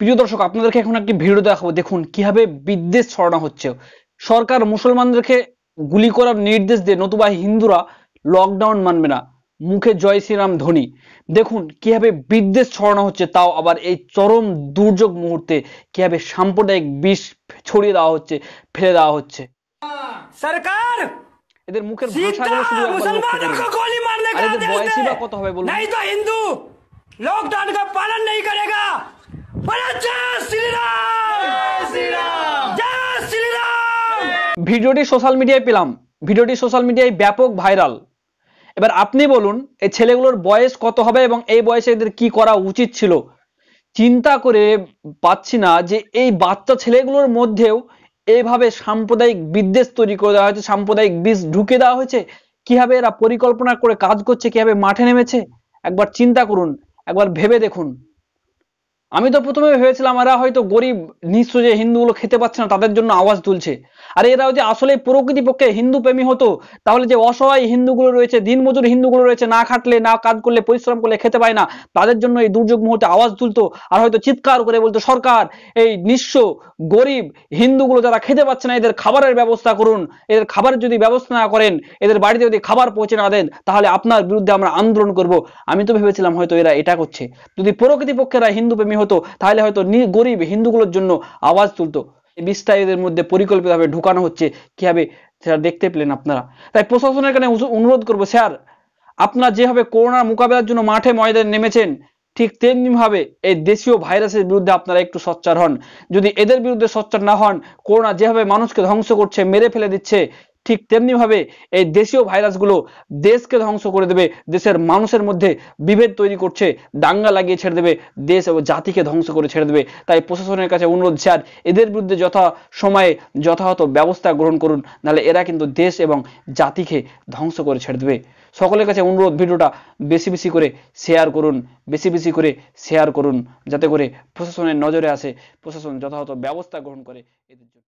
প্রিয় দর্শক আপনাদেরকে এখন একটি ভিডিও দেখাবো দেখুন কিভাবে বিদ্বেষ ছড়ানো হচ্ছে সরকার মুসলমানদেরকে গুলি করার নির্দেশ দিয়ে নতুবা হিন্দুরা লকডাউন মানবে না মুখে জয় শ্রীরাম ধোনি দেখুন কিভাবে বিদ্বেষ ছড়ানো হচ্ছে তাও আবার এই চরম দুর্যোগ মুহূর্তে কিভাবে সাম্প্রদায়িক বিষ ছড়িয়ে দেওয়া হচ্ছে ফেলে দেওয়া হচ্ছে সরকার এদের মুখের ভাষাগুলো শুধু আর এদের বয়সই কত হবে বলুন नहीं तो हिंदू लॉकडाउन का पालन नहीं करेगा ভিডিওটি সোশ্যাল মিডিয়ায় পেলাম ভিডিওটি সোশ্যাল মিডিয়ায় ব্যাপক ভাইরাল এবার আপনি বলুন এই ছেলেগুলোর বয়স কত হবে এবং এই বয়সে এদের কি করা উচিত ছিল চিন্তা করে পাচ্ছি না যে এই বাচ্চা ছেলেগুলোর মধ্যেও এইভাবে সাম্প্রদায়িক বিদ্বেষ তৈরি করে দেওয়া হয়েছে সাম্প্রদায়িক বীজ ঢুকে দেওয়া হয়েছে কিভাবে এরা পরিকল্পনা করে কাজ করছে কিভাবে মাঠে নেমেছে একবার চিন্তা করুন একবার ভেবে দেখুন আমি তো প্রথমে ভেবেছিলাম এরা হয়তো গরিব নিঃস্ব যে হিন্দুগুলো খেতে পাচ্ছে না তাদের জন্য আওয়াজ তুলছে আর এরা যে আসলে প্রকৃতি পক্ষে হিন্দু প্রেমী হতো তাহলে যে অসহায় হিন্দুগুলো রয়েছে দিনমজুর হিন্দুগুলো রয়েছে না খাটলে না কাজ করলে পরিশ্রম করলে খেতে পায় না তাদের জন্য এই দুর্যোগ মুহূর্তে আওয়াজ তুলতো আর হয়তো চিৎকার করে বলতো সরকার এই নিঃস্ব গরিব হিন্দুগুলো যারা খেতে পাচ্ছে না এদের খাবারের ব্যবস্থা করুন এদের খাবারের যদি ব্যবস্থা না করেন এদের বাড়িতে যদি খাবার পৌঁছে না দেন তাহলে আপনার বিরুদ্ধে আমরা আন্দোলন করব আমি তো ভেবেছিলাম হয়তো এরা এটা করছে যদি প্রকৃতি পক্ষে এরা হিন্দু প্রেমী ইসলামী হতো তাহলে হয়তো গরিব হিন্দুগুলোর জন্য আওয়াজ তুলতো বিস্তারিতের মধ্যে পরিকল্পিতভাবে ঢুকানো হচ্ছে কীভাবে স্যার দেখতে পেলেন আপনারা তাই প্রশাসনের কানে অনুরোধ করব স্যার আপনার যেভাবে করোনার মোকাবেলার জন্য মাঠে ময়দানে নেমেছেন ঠিক তেমনিভাবে এই দেশীয় ভাইরাসের বিরুদ্ধে আপনারা একটু সচ্চার হন যদি এদের বিরুদ্ধে সচ্চার না হন করোনা যেভাবে মানুষকে ধ্বংস করছে মেরে ফেলে দিচ্ছে ঠিক তেমনিভাবে এই দেশীয় ভাইরাসগুলো দেশকে ধ্বংস করে দেবে দেশের মানুষের মধ্যে বিভেদ তৈরি করছে দাঙ্গা লাগিয়ে ছেড়ে দেবে দেশ এবং জাতিকে ধ্বংস করে ছেড়ে দেবে তাই প্রশাসনের কাছে অনুরোধ স্যার এদের বিরুদ্ধে যথা সময়ে যথাযথ ব্যবস্থা গ্রহণ করুন নাহলে এরা কিন্তু দেশ এবং জাতিকে ধ্বংস করে ছেড়ে দেবে সকলের কাছে অনুরোধ ভিডিওটা বেশি বেশি করে শেয়ার করুন বেশি বেশি করে শেয়ার করুন যাতে করে প্রশাসনের নজরে আসে প্রশাসন যথাযথ ব্যবস্থা গ্রহণ করে এদের জন্য